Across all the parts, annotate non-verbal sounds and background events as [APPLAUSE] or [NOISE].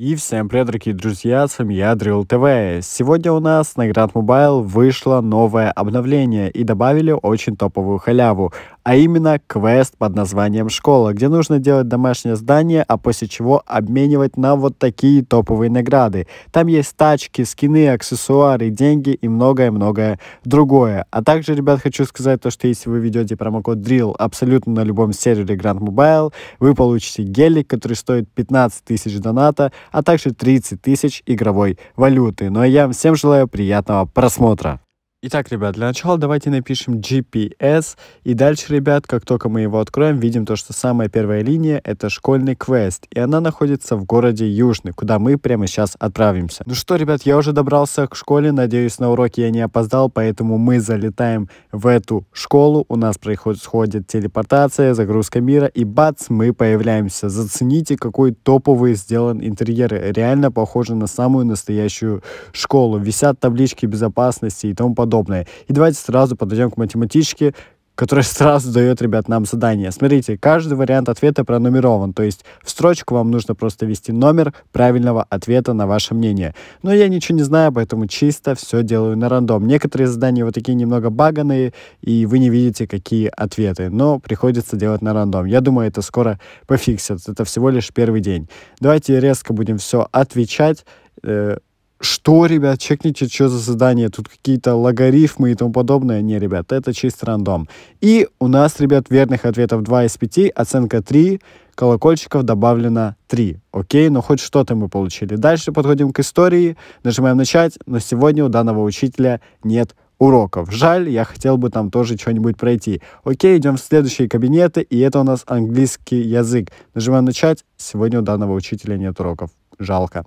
И всем привет, дорогие друзья, с вами я, Drill TV. Сегодня у нас на Grand Mobile вышло новое обновление и добавили очень топовую халяву, а именно квест под названием «Школа», где нужно делать домашнее здание, а после чего обменивать на вот такие топовые награды. Там есть тачки, скины, аксессуары, деньги и многое-многое другое. А также, ребят, хочу сказать то, что если вы ведете промокод DRILL абсолютно на любом сервере Grand Mobile, вы получите гелик, который стоит 15 тысяч доната, а также 30 тысяч игровой валюты. Ну а я всем желаю приятного просмотра. Итак, ребят, для начала давайте напишем GPS, и дальше, ребят, как только мы его откроем, видим то, что самая первая линия — это школьный квест, и она находится в городе Южный, куда мы прямо сейчас отправимся. Ну что, ребят, я уже добрался к школе, надеюсь, на уроке я не опоздал, поэтому мы залетаем в эту школу, у нас происходит телепортация, загрузка мира, и бац, мы появляемся. Зацените, какой топовый сделан интерьер, реально похоже на самую настоящую школу. Висят таблички безопасности и тому подобное подобное. И давайте сразу подойдем к математичке, которая [LAUGHS] сразу дает, ребят, нам задание. Смотрите, каждый вариант ответа пронумерован, то есть в строчку вам нужно просто ввести номер правильного ответа на ваше мнение. Но я ничего не знаю, поэтому чисто все делаю на рандом. Некоторые задания вот такие немного баганые, и вы не видите, какие ответы, но приходится делать на рандом. Я думаю, это скоро пофиксят, это всего лишь первый день. Давайте резко будем все отвечать, э, что, ребят, чекните, что за задание, тут какие-то логарифмы и тому подобное. Не, ребят, это чист рандом. И у нас, ребят, верных ответов 2 из 5, оценка 3, колокольчиков добавлено 3. Окей, но ну хоть что-то мы получили. Дальше подходим к истории, нажимаем «Начать», но сегодня у данного учителя нет уроков. Жаль, я хотел бы там тоже что-нибудь пройти. Окей, идем в следующие кабинеты, и это у нас английский язык. Нажимаем «Начать», сегодня у данного учителя нет уроков. Жалко.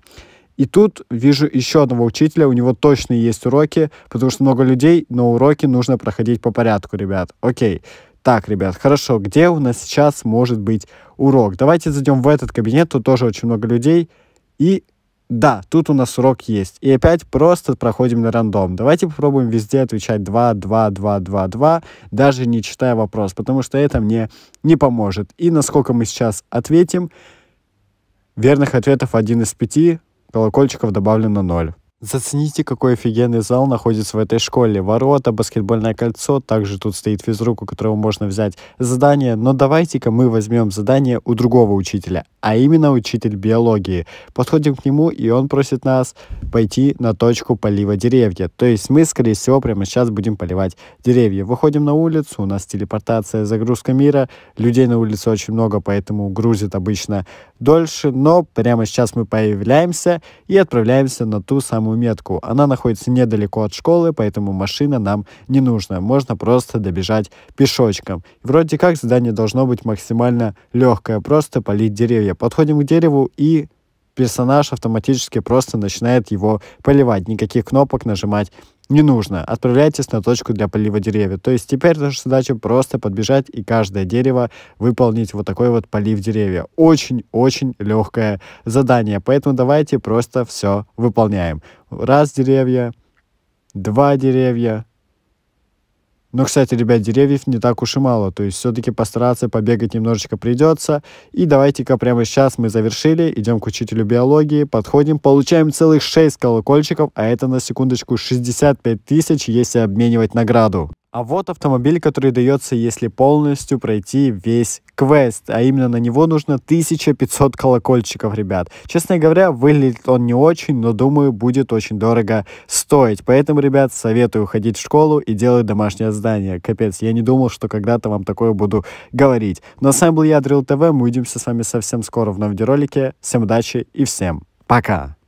И тут вижу еще одного учителя, у него точно есть уроки, потому что много людей, но уроки нужно проходить по порядку, ребят. Окей. Так, ребят, хорошо, где у нас сейчас может быть урок? Давайте зайдем в этот кабинет, тут тоже очень много людей. И да, тут у нас урок есть. И опять просто проходим на рандом. Давайте попробуем везде отвечать 2, 2, 2, 2, 2, даже не читая вопрос, потому что это мне не поможет. И насколько мы сейчас ответим, верных ответов один из пяти, Колокольчиков добавлено 0. Зацените, какой офигенный зал находится в этой школе. Ворота, баскетбольное кольцо, также тут стоит физрук, у которого можно взять задание. Но давайте-ка мы возьмем задание у другого учителя, а именно учитель биологии. Подходим к нему, и он просит нас пойти на точку полива деревья. То есть мы, скорее всего, прямо сейчас будем поливать деревья. Выходим на улицу, у нас телепортация, загрузка мира. Людей на улице очень много, поэтому грузит обычно дольше. Но прямо сейчас мы появляемся и отправляемся на ту самую красную метку. Она находится недалеко от школы, поэтому машина нам не нужна. Можно просто добежать пешочком. Вроде как задание должно быть максимально легкое. Просто полить деревья. Подходим к дереву и персонаж автоматически просто начинает его поливать. Никаких кнопок нажимать не нужно. Отправляйтесь на точку для полива деревьев. То есть теперь наша задача просто подбежать и каждое дерево выполнить вот такой вот полив деревья. Очень-очень легкое задание. Поэтому давайте просто все выполняем. Раз деревья, два деревья, но, кстати, ребят, деревьев не так уж и мало, то есть все-таки постараться побегать немножечко придется. И давайте-ка прямо сейчас мы завершили, идем к учителю биологии, подходим, получаем целых 6 колокольчиков, а это на секундочку 65 тысяч, если обменивать награду. А вот автомобиль, который дается, если полностью пройти весь квест, а именно на него нужно 1500 колокольчиков, ребят. Честно говоря, выглядит он не очень, но думаю, будет очень дорого стоить. Поэтому, ребят, советую ходить в школу и делать домашнее задание. Капец, я не думал, что когда-то вам такое буду говорить. Но с вами был я, Дрил ТВ, мы увидимся с вами совсем скоро в новом видеоролике. Всем удачи и всем пока!